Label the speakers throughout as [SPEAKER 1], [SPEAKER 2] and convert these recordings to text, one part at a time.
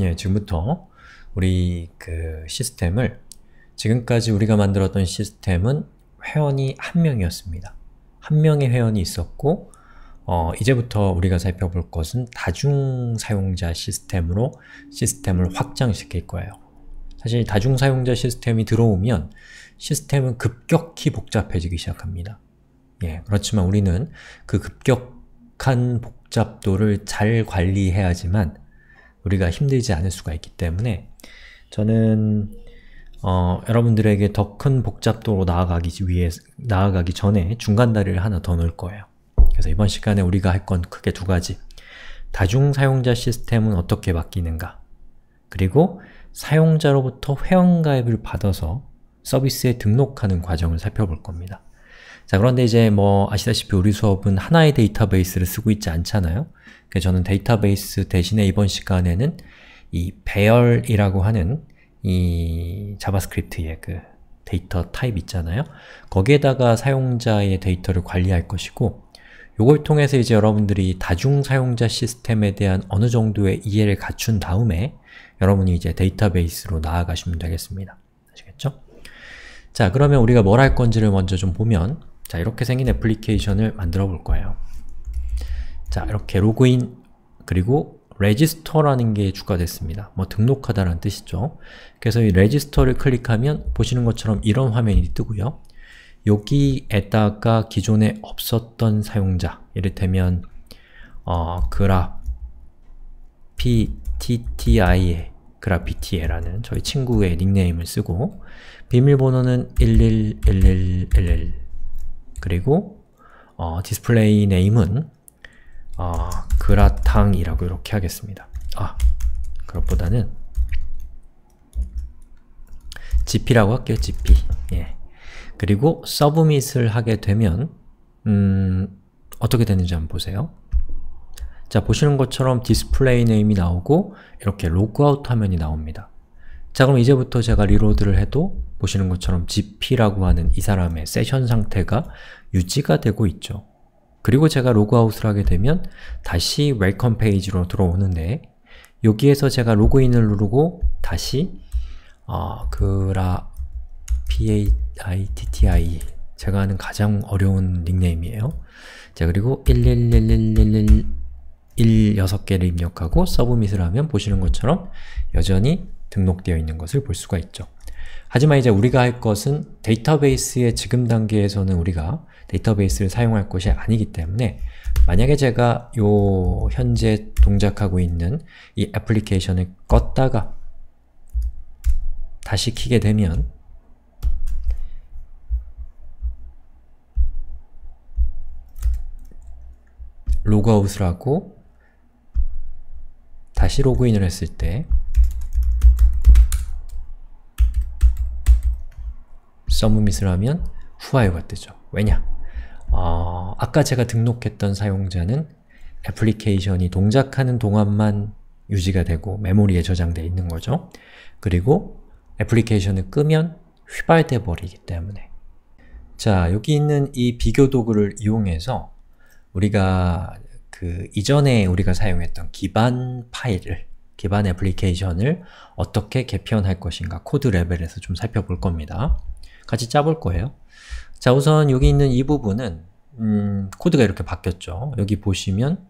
[SPEAKER 1] 예, 지금부터 우리 그 시스템을 지금까지 우리가 만들었던 시스템은 회원이 한 명이었습니다. 한 명의 회원이 있었고 어, 이제부터 우리가 살펴볼 것은 다중 사용자 시스템으로 시스템을 확장시킬 거예요. 사실 다중 사용자 시스템이 들어오면 시스템은 급격히 복잡해지기 시작합니다. 예, 그렇지만 우리는 그 급격한 복잡도를 잘 관리해야지만 우리가 힘들지 않을 수가 있기 때문에 저는 어, 여러분들에게 더 큰 복잡도로 나아가기 위해 나아가기 전에 중간 다리를 하나 더 넣을 거예요. 그래서 이번 시간에 우리가 할 건 크게 두 가지. 다중 사용자 시스템은 어떻게 바뀌는가? 그리고 사용자로부터 회원가입을 받아서 서비스에 등록하는 과정을 살펴볼 겁니다. 자, 그런데 이제 뭐 아시다시피 우리 수업은 하나의 데이터베이스를 쓰고 있지 않잖아요. 그래서 그러니까 저는 데이터베이스 대신에 이번 시간에는 이 배열이라고 하는 이 자바스크립트의 그 데이터 타입 있잖아요. 거기에다가 사용자의 데이터를 관리할 것이고 요걸 통해서 이제 여러분들이 다중 사용자 시스템에 대한 어느 정도의 이해를 갖춘 다음에 여러분이 이제 데이터베이스로 나아가시면 되겠습니다. 아시겠죠? 자, 그러면 우리가 뭘 할 건지를 먼저 좀 보면 자, 이렇게 생긴 애플리케이션을 만들어 볼 거예요. 자, 이렇게 로그인 그리고 레지스터라는 게 추가됐습니다. 뭐 등록하다라는 뜻이죠. 그래서 이 레지스터를 클릭하면 보시는 것처럼 이런 화면이 뜨고요. 여기에다가 기존에 없었던 사용자, 이를테면 어, 그라 ptti에 그라피티에라는 저희 친구의 닉네임을 쓰고 비밀번호는 1 1 1 1 1 그리고 어, 디스플레이 네임은 어, 그라탕이라고 이렇게 하겠습니다. 아, 그것보다는 GP라고 할게요. GP. 예. 그리고 서브밋을 하게 되면 음, 어떻게 되는지 한번 보세요. 자, 보시는 것처럼 디스플레이 네임이 나오고 이렇게 로그아웃 화면이 나옵니다. 자, 그럼 이제부터 제가 리로드를 해도 보시는 것처럼 GP라고 하는 이 사람의 세션 상태가 유지가 되고 있죠. 그리고 제가 로그아웃을 하게 되면 다시 웰컴 페이지로 들어오는데 여기에서 제가 로그인을 누르고 다시 어, 그라 PAITTI 제가 하는 가장 어려운 닉네임이에요. 자 그리고 111111 16개를 입력하고 서브밋을 하면 보시는 것처럼 여전히 등록되어 있는 것을 볼 수가 있죠. 하지만 이제 우리가 할 것은 데이터베이스의 지금 단계에서는 우리가 데이터베이스를 사용할 것이 아니기 때문에 만약에 제가 요 현재 동작하고 있는 이 애플리케이션을 껐다가 다시 키게 되면 로그아웃을 하고 다시 로그인을 했을 때 서브밋을 하면 후아이가 뜨죠. 왜냐? 어, 아까 제가 등록했던 사용자는 애플리케이션이 동작하는 동안만 유지가 되고 메모리에 저장되어 있는 거죠. 그리고 애플리케이션을 끄면 휘발돼 버리기 때문에 자, 여기 있는 이 비교 도구를 이용해서 우리가 그 이전에 우리가 사용했던 기반 파일을 기반 애플리케이션을 어떻게 개편할 것인가 코드 레벨에서 좀 살펴볼 겁니다. 같이 짜볼 거예요. 자 우선 여기 있는 이 부분은 음, 코드가 이렇게 바뀌었죠. 여기 보시면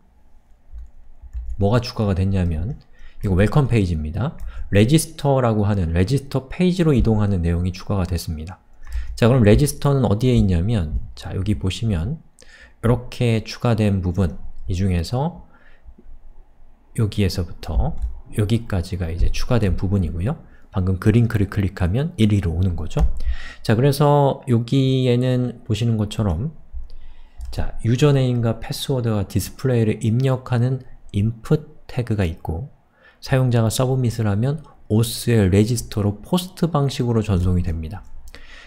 [SPEAKER 1] 뭐가 추가가 됐냐면 이거 웰컴 페이지입니다. 레지스터라고 하는 레지스터 페이지로 이동하는 내용이 추가가 됐습니다. 자 그럼 레지스터는 어디에 있냐면 자 여기 보시면 이렇게 추가된 부분 이 중에서 여기에서부터 여기까지가 이제 추가된 부분이고요. 방금 그린 글을 클릭하면 1위로 오는 거죠. 자, 그래서 여기에는 보시는 것처럼 자, 유저네임과 패스워드와 디스플레이를 입력하는 input 태그가 있고 사용자가 서브밋을 하면 o s 의 레지스터로 포스트 방식으로 전송이 됩니다.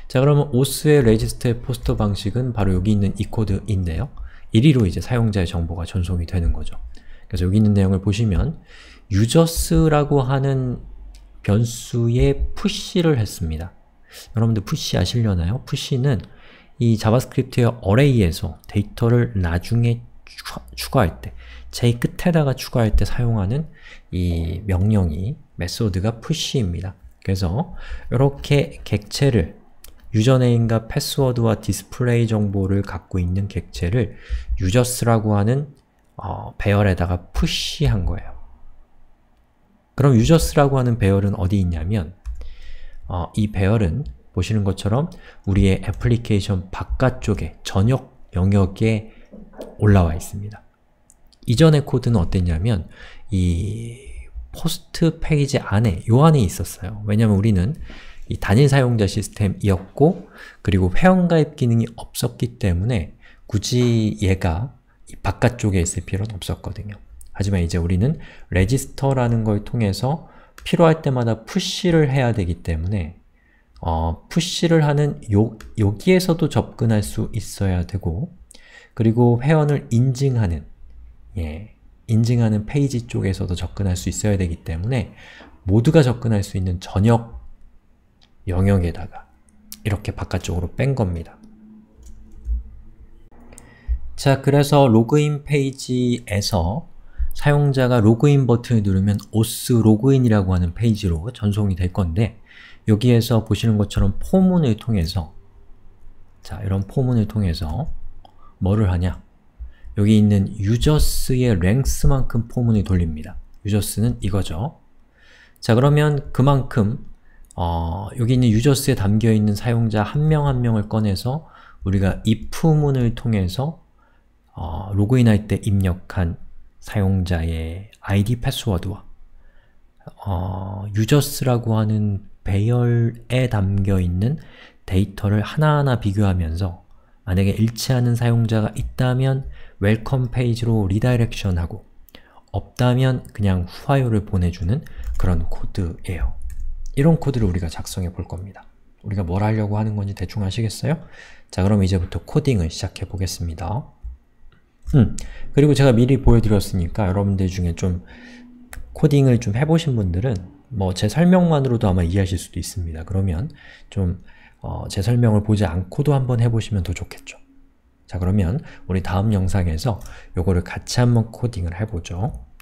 [SPEAKER 1] 자 그러면 o s 의 레지스터의 포스트 방식은 바로 여기 있는 이 코드인데요. 1위로 이제 사용자의 정보가 전송이 되는 거죠. 그래서 여기 있는 내용을 보시면 uses라고 r 하는 변수에 푸시를 했습니다. 여러분들 푸시 아시려나요? 푸시는 이 자바스크립트의 a r r a y 에서 데이터를 나중에 추가할 때, 제일 끝에다가 추가할 때 사용하는 이 명령이 메소드가 푸시입니다. 그래서 이렇게 객체를 유저네임과 패스워드와 디스플레이 정보를 갖고 있는 객체를 u s e r s 라고 하는 어, 배열에다가 푸시한 거예요. 그럼 uses라고 r 하는 배열은 어디 있냐면 어, 이 배열은 보시는 것처럼 우리의 애플리케이션 바깥쪽에 전역 영역에 올라와 있습니다. 이전의 코드는 어땠냐면 이 포스트 페이지 안에, 요 안에 있었어요. 왜냐면 우리는 이 단일 사용자 시스템이었고 그리고 회원가입 기능이 없었기 때문에 굳이 얘가 바깥쪽에 있을 필요는 없었거든요. 하지만 이제 우리는 r e g i s t e r 라는걸 통해서 필요할 때마다 p u s h 를 해야 되기 때문에 어, s h 를 하는 요, 여기에서도 접근할 수 있어야 되고 그리고 회원을 인증하는 예, 인증하는 페이지 쪽에서도 접근할 수 있어야 되기 때문에 모두가 접근할 수 있는 전역 영역에다가 이렇게 바깥쪽으로 뺀 겁니다. 자, 그래서 로그인 페이지에서 사용자가 로그인 버튼을 누르면 OS 로그인이라고 하는 페이지로 전송이 될 건데 여기에서 보시는 것처럼 포문을 통해서 자, 이런 포문을 통해서 뭐를 하냐 여기 있는 유저스의 랭스만큼 포문을 돌립니다. 유저스는 이거죠. 자 그러면 그만큼 어, 여기 있는 유저스에 담겨있는 사용자 한 명한 한 명을 꺼내서 우리가 if문을 통해서 어, 로그인할 때 입력한 사용자의 id 패스워드와 어, uses라고 r 하는 배열에 담겨있는 데이터를 하나하나 비교하면서 만약에 일치하는 사용자가 있다면 웰컴 페이지로 리다이렉션하고 없다면 그냥 후화요를 보내주는 그런 코드예요. 이런 코드를 우리가 작성해 볼 겁니다. 우리가 뭘 하려고 하는 건지 대충 아시겠어요? 자 그럼 이제부터 코딩을 시작해 보겠습니다. 음, 그리고 제가 미리 보여드렸으니까 여러분들 중에 좀 코딩을 좀 해보신 분들은 뭐 제 설명만으로도 아마 이해하실 수도 있습니다. 그러면 좀제 어, 설명을 보지 않고도 한번 해보시면 더 좋겠죠. 자 그러면 우리 다음 영상에서 요거를 같이 한번 코딩을 해보죠.